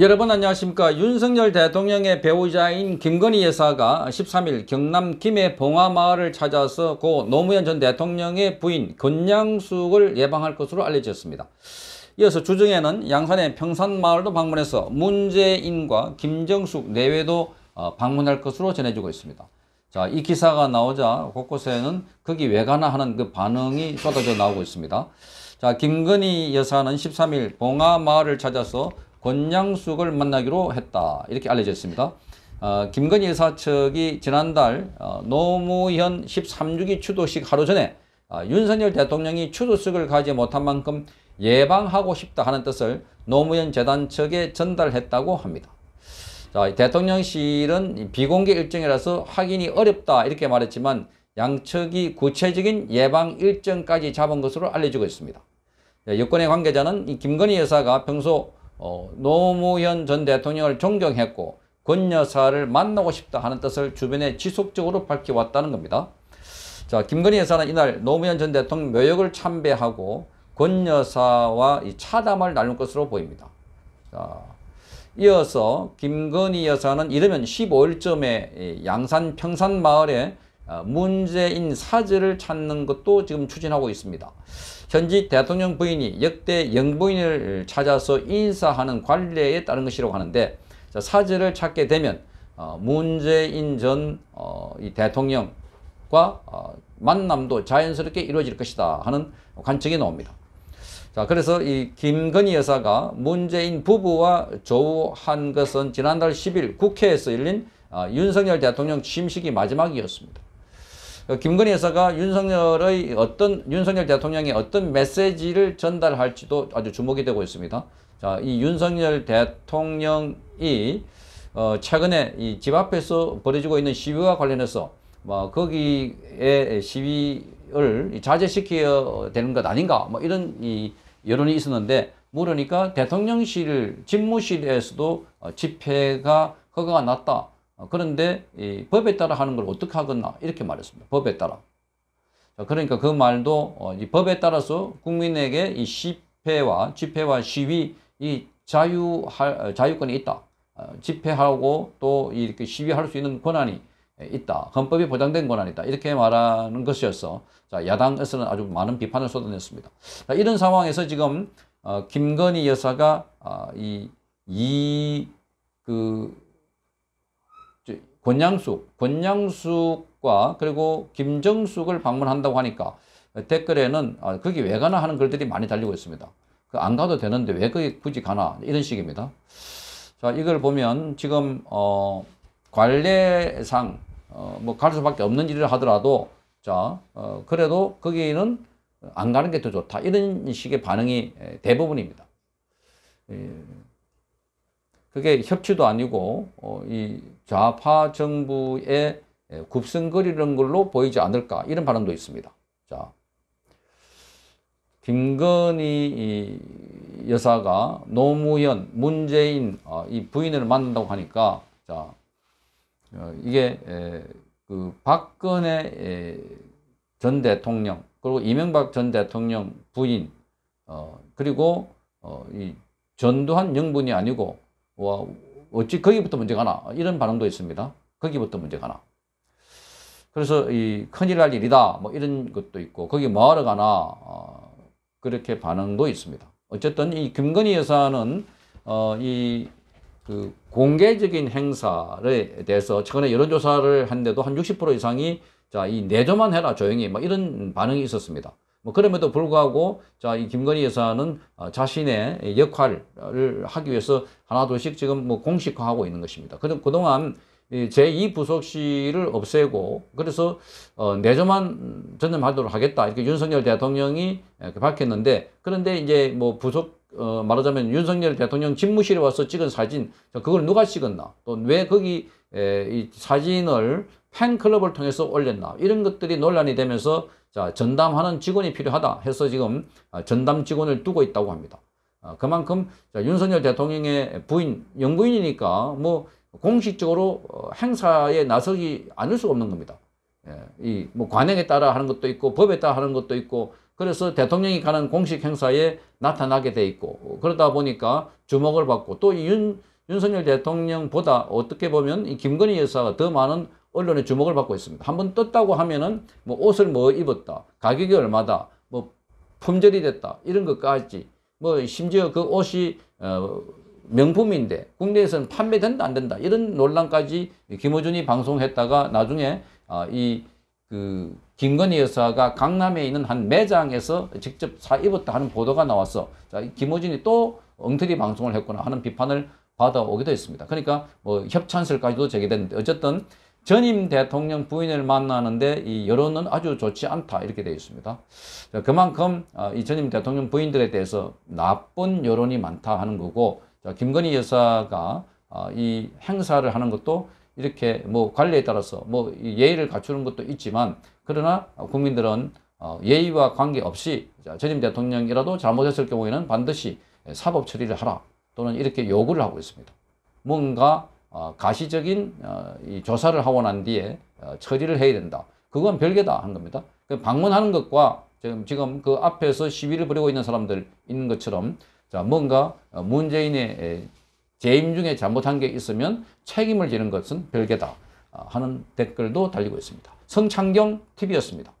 여러분 안녕하십니까 윤석열 대통령의 배우자인 김건희 여사가 13일 경남 김해 봉화마을을 찾아서 고 노무현 전 대통령의 부인 건양숙을 예방할 것으로 알려졌습니다. 이어서 주중에는 양산의 평산마을도 방문해서 문재인과 김정숙 내외도 어, 방문할 것으로 전해지고 있습니다. 자, 이 기사가 나오자 곳곳에는 거기 왜 가나 하는 그 반응이 쏟아져 나오고 있습니다. 자, 김건희 여사는 13일 봉화마을을 찾아서 권양숙을 만나기로 했다. 이렇게 알려져 있습니다. 어, 김건희 여사 측이 지난달 어, 노무현 13주기 추도식 하루 전에 어, 윤석열 대통령이 추도식을 가지 못한 만큼 예방하고 싶다 하는 뜻을 노무현 재단 측에 전달했다고 합니다. 자, 대통령실은 비공개 일정이라서 확인이 어렵다 이렇게 말했지만 양측이 구체적인 예방 일정까지 잡은 것으로 알려지고 있습니다. 예, 여권의 관계자는 김건희 여사가 평소 어, 노무현 전 대통령을 존경했고 권 여사를 만나고 싶다 하는 뜻을 주변에 지속적으로 밝혀왔다는 겁니다. 자, 김건희 여사는 이날 노무현 전 대통령 묘역을 참배하고 권 여사와 차담을 나눈 것으로 보입니다. 자, 이어서 김건희 여사는 이르면 15일쯤에 양산 평산마을에 어, 문재인 사제를 찾는 것도 지금 추진하고 있습니다. 현지 대통령 부인이 역대 영부인을 찾아서 인사하는 관례에 따른 것이라고 하는데 사제를 찾게 되면 어, 문재인 전 어, 대통령과 만남도 자연스럽게 이루어질 것이다 하는 관측이 나옵니다. 자, 그래서 이 김건희 여사가 문재인 부부와 조우한 것은 지난달 10일 국회에서 열린 윤석열 대통령 취임식이 마지막이었습니다. 김건희 여사가 윤석열의 어떤 윤석열 대통령의 어떤 메시지를 전달할지도 아주 주목이 되고 있습니다. 자, 이 윤석열 대통령이 어, 최근에 이 집 앞에서 벌어지고 있는 시위와 관련해서 뭐 거기에 시위를 자제시켜야 되는 것 아닌가 뭐 이런 이 여론이 있었는데 물으니까 대통령실 집무실에서도 어, 집회가 허가가 났다. 어, 그런데 이 법에 따라 하는 걸 어떻게 하겠나 이렇게 말했습니다. 법에 따라. 그러니까 그 말도 어, 이 법에 따라서 국민에게 이 집회와 집회와 시위 이 자유 어, 자유권이 있다. 집회하고 또 이렇게 시위할 수 있는 권한이 있다. 헌법이 보장된 권한이 있다. 이렇게 말하는 것이어서 야당에서는 아주 많은 비판을 쏟아냈습니다. 이런 상황에서 지금 김건희 여사가 아, 이 이그 권양숙, 권양숙과 그리고 김정숙을 방문한다고 하니까 댓글에는 아, 거기 왜 가나 하는 글들이 많이 달리고 있습니다. 그 안 가도 되는데 왜 거기 굳이 가나 이런 식입니다. 자 이걸 보면 지금 어, 관례상 어, 뭐 갈 수밖에 없는 일을 하더라도 자 어, 그래도 거기는 안 가는 게 더 좋다 이런 식의 반응이 대부분입니다. 예. 그게 협치도 아니고 어, 이 좌파 정부의 굽승거리는 걸로 보이지 않을까 이런 반응도 있습니다. 자, 김건희 여사가 노무현, 문재인 어, 이 부인을 만난다고 하니까 자, 어, 이게 에, 그 박근혜 에, 전 대통령 그리고 이명박 전 대통령 부인 어, 그리고 어, 이 전두환 영분이 아니고 와, 어찌 거기부터 문제가 나? 이런 반응도 있습니다. 거기부터 문제가 나. 그래서 이 큰일 날 일이다. 뭐 이런 것도 있고, 거기 뭐하러 가나? 어, 그렇게 반응도 있습니다. 어쨌든 이 김건희 여사는 어, 이그 공개적인 행사에 대해서 최근에 여론조사를 한데도 한 60% 이상이 자, 이 내조만 해라, 조용히. 뭐 이런 반응이 있었습니다. 뭐 그럼에도 불구하고 자 이 김건희 여사는 어, 자신의 역할을 하기 위해서 하나둘씩 지금 뭐 공식화하고 있는 것입니다. 그 그동안 제2부속실을 없애고 그래서 어, 내조만 전념하도록 하겠다 이렇게 윤석열 대통령이 이렇게 밝혔는데 그런데 이제 뭐 부속 어, 말하자면 윤석열 대통령 집무실에 와서 찍은 사진 그걸 누가 찍었나 또 왜 거기 에, 이 사진을 팬클럽을 통해서 올렸나 이런 것들이 논란이 되면서 자, 전담하는 직원이 필요하다 해서 지금 아, 전담 직원을 두고 있다고 합니다. 아, 그만큼 윤석열 대통령의 부인, 연구인이니까 뭐 공식적으로 어, 행사에 나서지 않을 수 없는 겁니다. 예, 이뭐 관행에 따라 하는 것도 있고 법에 따라 하는 것도 있고 그래서 대통령이 가는 공식 행사에 나타나게 돼 있고 그러다 보니까 주목을 받고 또 윤, 윤석열 대통령보다 어떻게 보면 이 김건희 여사가 더 많은 언론의 주목을 받고 있습니다. 한 번 떴다고 하면은 뭐 옷을 뭐 입었다, 가격이 얼마다, 뭐 품절이 됐다 이런 것까지 뭐 심지어 그 옷이 어, 명품인데 국내에서는 판매된다 안 된다 이런 논란까지 김호준이 방송했다가 나중에 아 이 그 김건희 여사가 강남에 있는 한 매장에서 직접 사 입었다 하는 보도가 나왔어. 자, 김호준이 또 엉터리 방송을 했구나 하는 비판을 받아오기도 했습니다. 그러니까 뭐 협찬설까지도 제기됐는데 어쨌든 전임 대통령 부인을 만나는데 이 여론은 아주 좋지 않다 이렇게 되어 있습니다. 그만큼 아, 이 전임 대통령 부인들에 대해서 나쁜 여론이 많다 하는 거고 김건희 여사가 아, 이 행사를 하는 것도 이렇게 뭐 관리에 따라서 뭐 예의를 갖추는 것도 있지만 그러나 국민들은 어, 예의와 관계없이 전임 대통령이라도 잘못했을 경우에는 반드시 사법 처리를 하라 또는 이렇게 요구를 하고 있습니다. 뭔가 어, 가시적인 어, 조사를 하고 난 뒤에 어, 처리를 해야 된다. 그건 별개다 한 겁니다. 그 방문하는 것과 지금, 지금 그 앞에서 시위를 벌이고 있는 사람들 있는 것처럼 자, 뭔가 문재인의 재임 중에 잘못한 게 있으면 책임을 지는 것은 별개다 하는 댓글도 달리고 있습니다. 성창경 TV였습니다.